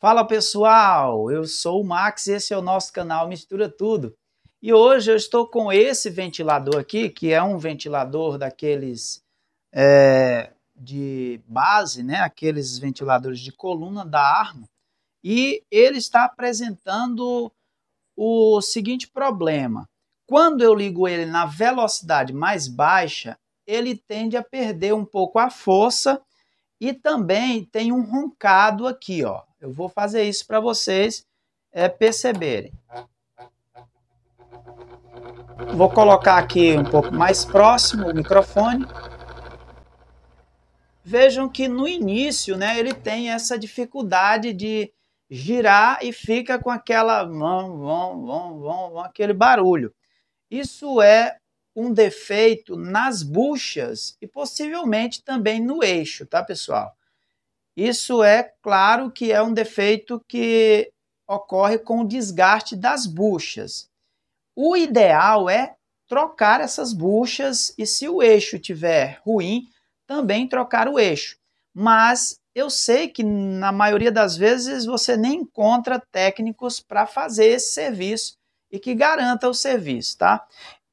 Fala pessoal, eu sou o Max e esse é o nosso canal Mistura Tudo. E hoje eu estou com esse ventilador aqui, que é um ventilador daqueles é, de base, né? aqueles ventiladores de coluna da arma. E ele está apresentando o seguinte problema. Quando eu ligo ele na velocidade mais baixa, ele tende a perder um pouco a força e também tem um roncado aqui, ó. Eu vou fazer isso para vocês é, perceberem. Vou colocar aqui um pouco mais próximo o microfone. Vejam que no início, né, ele tem essa dificuldade de girar e fica com aquela vão, vão, vão, vão, aquele barulho. Isso é um defeito nas buchas e possivelmente também no eixo, tá pessoal? Isso é claro que é um defeito que ocorre com o desgaste das buchas. O ideal é trocar essas buchas e se o eixo tiver ruim, também trocar o eixo. Mas eu sei que na maioria das vezes você nem encontra técnicos para fazer esse serviço e que garanta o serviço, tá?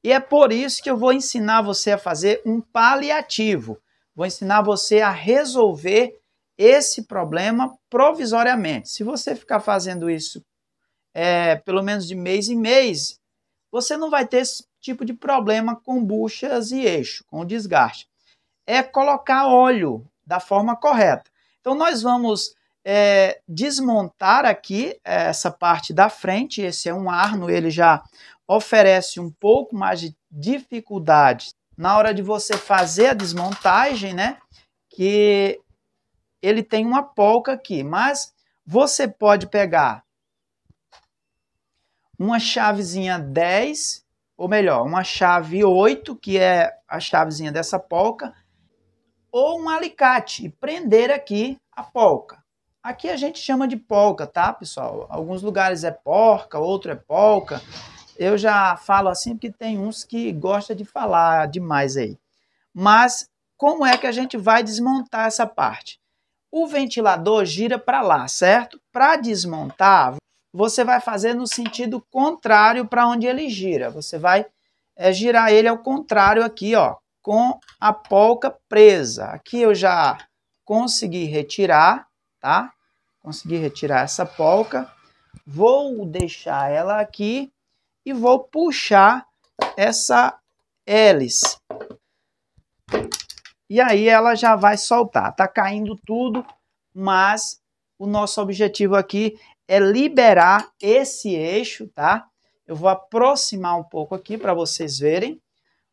E é por isso que eu vou ensinar você a fazer um paliativo. Vou ensinar você a resolver esse problema provisoriamente. Se você ficar fazendo isso é, pelo menos de mês em mês, você não vai ter esse tipo de problema com buchas e eixo, com desgaste. É colocar óleo da forma correta. Então, nós vamos é, desmontar aqui é, essa parte da frente, esse é um arno, ele já oferece um pouco mais de dificuldade na hora de você fazer a desmontagem, né? Que ele tem uma polca aqui, mas você pode pegar uma chavezinha 10, ou melhor, uma chave 8, que é a chavezinha dessa polca, ou um alicate e prender aqui a polca. Aqui a gente chama de polca, tá, pessoal? Alguns lugares é porca, outro é polca. Eu já falo assim porque tem uns que gosta de falar demais aí. Mas como é que a gente vai desmontar essa parte? O ventilador gira para lá, certo? Para desmontar, você vai fazer no sentido contrário para onde ele gira. Você vai é, girar ele ao contrário aqui, ó, com a polca presa. Aqui eu já consegui retirar, tá? Consegui retirar essa polca. Vou deixar ela aqui e vou puxar essa hélice. E aí ela já vai soltar. Tá caindo tudo, mas o nosso objetivo aqui é liberar esse eixo, tá? Eu vou aproximar um pouco aqui para vocês verem.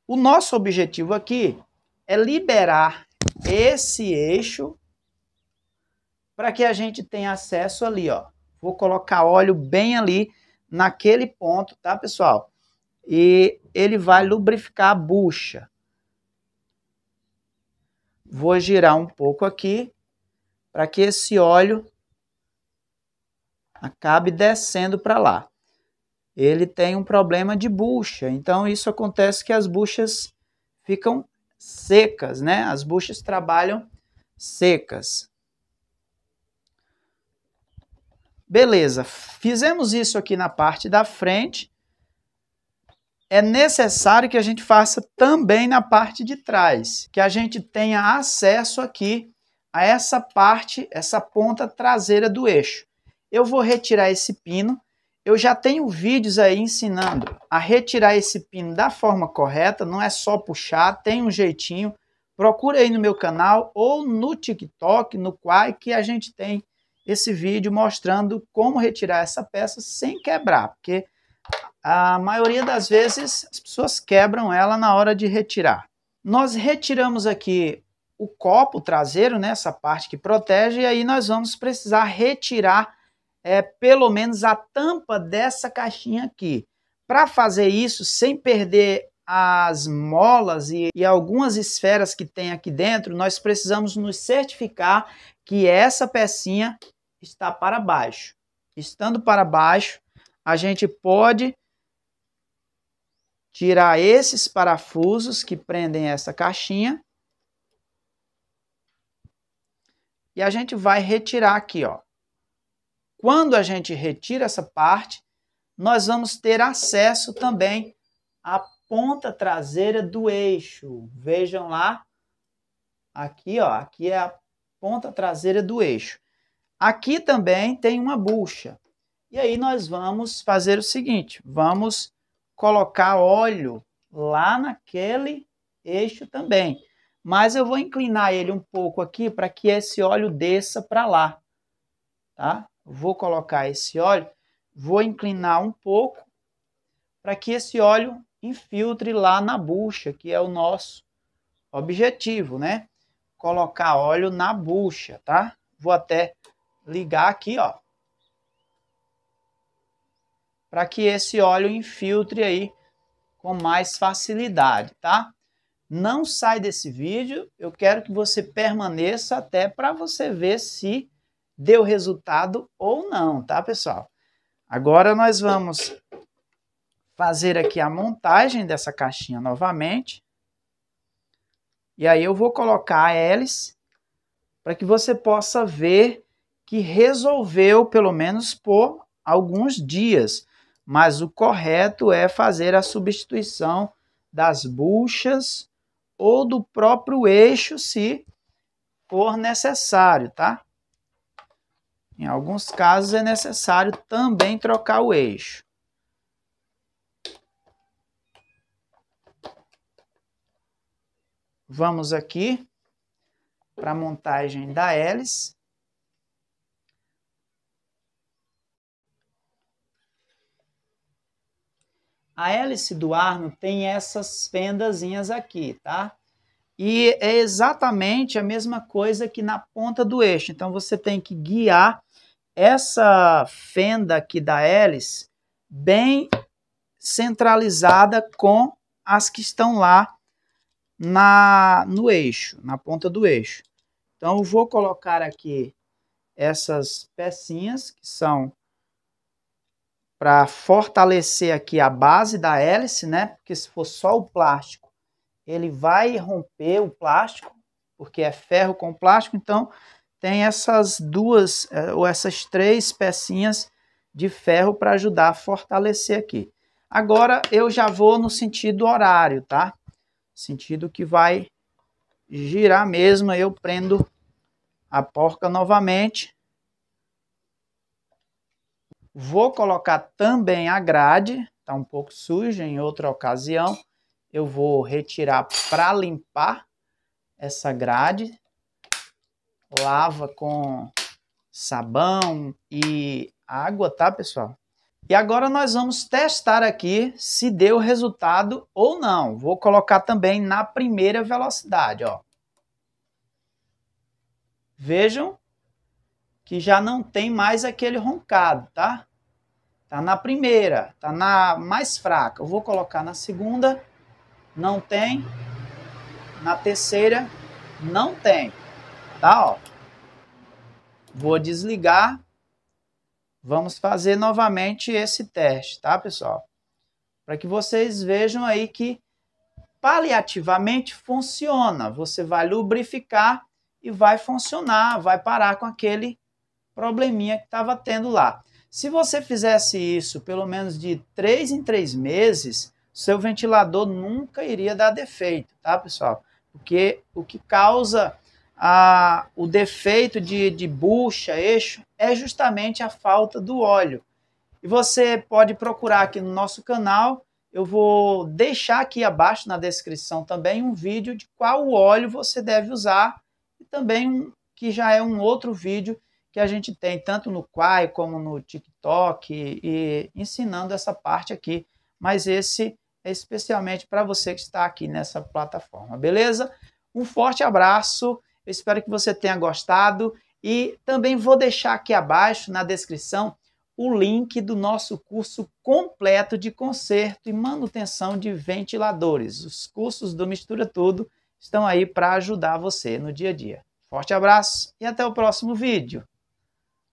O nosso objetivo aqui é liberar esse eixo para que a gente tenha acesso ali, ó. Vou colocar óleo bem ali naquele ponto, tá, pessoal? E ele vai lubrificar a bucha. Vou girar um pouco aqui para que esse óleo acabe descendo para lá. Ele tem um problema de bucha, então isso acontece que as buchas ficam secas, né? As buchas trabalham secas. Beleza, fizemos isso aqui na parte da frente. É necessário que a gente faça também na parte de trás, que a gente tenha acesso aqui a essa parte, essa ponta traseira do eixo. Eu vou retirar esse pino. Eu já tenho vídeos aí ensinando a retirar esse pino da forma correta, não é só puxar, tem um jeitinho. Procura aí no meu canal ou no TikTok, no Quai, que a gente tem esse vídeo mostrando como retirar essa peça sem quebrar, porque a maioria das vezes as pessoas quebram ela na hora de retirar. Nós retiramos aqui o copo traseiro, né, essa parte que protege, e aí nós vamos precisar retirar é, pelo menos a tampa dessa caixinha aqui. Para fazer isso, sem perder as molas e, e, algumas esferas que tem aqui dentro, nós precisamos nos certificar que essa pecinha está para baixo. Estando para baixo, a gente pode tirar esses parafusos que prendem essa caixinha. E a gente vai retirar aqui, ó. Quando a gente retira essa parte, nós vamos ter acesso também à ponta traseira do eixo. Vejam lá, aqui, ó, aqui é a ponta traseira do eixo. Aqui também tem uma bucha. E aí nós vamos fazer o seguinte, vamos colocar óleo lá naquele eixo também. Mas eu vou inclinar ele um pouco aqui para que esse óleo desça para lá. Tá? Vou colocar esse óleo, vou inclinar um pouco para que esse óleo infiltre lá na bucha, que é o nosso objetivo, né? Colocar óleo na bucha, tá? Vou até ligar aqui, ó. Para que esse óleo infiltre aí com mais facilidade, tá? Não sai desse vídeo, eu quero que você permaneça até para você ver se deu resultado ou não, tá, pessoal? Agora nós vamos fazer aqui a montagem dessa caixinha novamente. E aí eu vou colocar a hélice para que você possa ver que resolveu, pelo menos por alguns dias. Mas o correto é fazer a substituição das buchas ou do próprio eixo, se for necessário, tá? Em alguns casos é necessário também trocar o eixo. Vamos aqui para a montagem da hélice. A hélice do Arno tem essas fendazinhas aqui, tá? E é exatamente a mesma coisa que na ponta do eixo. Então você tem que guiar essa fenda aqui da hélice bem centralizada com as que estão lá na no eixo, na ponta do eixo. Então eu vou colocar aqui essas pecinhas que são para fortalecer aqui a base da hélice, né? Porque se for só o plástico, ele vai romper o plástico, porque é ferro com plástico, então tem essas duas é, ou essas três pecinhas de ferro para ajudar a fortalecer aqui. Agora eu já vou no sentido horário, tá? Sentido que vai girar mesmo, eu prendo a porca novamente Vou colocar também a grade, está um pouco suja em outra ocasião. Eu vou retirar para limpar essa grade. Lava com sabão e água, tá, pessoal? E agora nós vamos testar aqui se deu resultado ou não. Vou colocar também na primeira velocidade, ó. Vejam que já não tem mais aquele roncado, tá? Tá na primeira, tá na mais fraca. Eu vou colocar na segunda, não tem. Na terceira, não tem. Tá, ó. Vou desligar. Vamos fazer novamente esse teste, tá, pessoal? Para que vocês vejam aí que paliativamente funciona. Você vai lubrificar e vai funcionar, vai parar com aquele probleminha que estava tendo lá. Se você fizesse isso pelo menos de três em três meses, seu ventilador nunca iria dar defeito, tá, pessoal? Porque o que causa a, o defeito de, de bucha, eixo, é justamente a falta do óleo. E você pode procurar aqui no nosso canal, eu vou deixar aqui abaixo na descrição também um vídeo de qual óleo você deve usar e também um, que já é um outro vídeo que a gente tem tanto no Quai como no TikTok e, e ensinando essa parte aqui, mas esse é especialmente para você que está aqui nessa plataforma, beleza? Um forte abraço, eu espero que você tenha gostado e também vou deixar aqui abaixo na descrição o link do nosso curso completo de conserto e manutenção de ventiladores. Os cursos do Mistura Tudo estão aí para ajudar você no dia a dia. Forte abraço e até o próximo vídeo.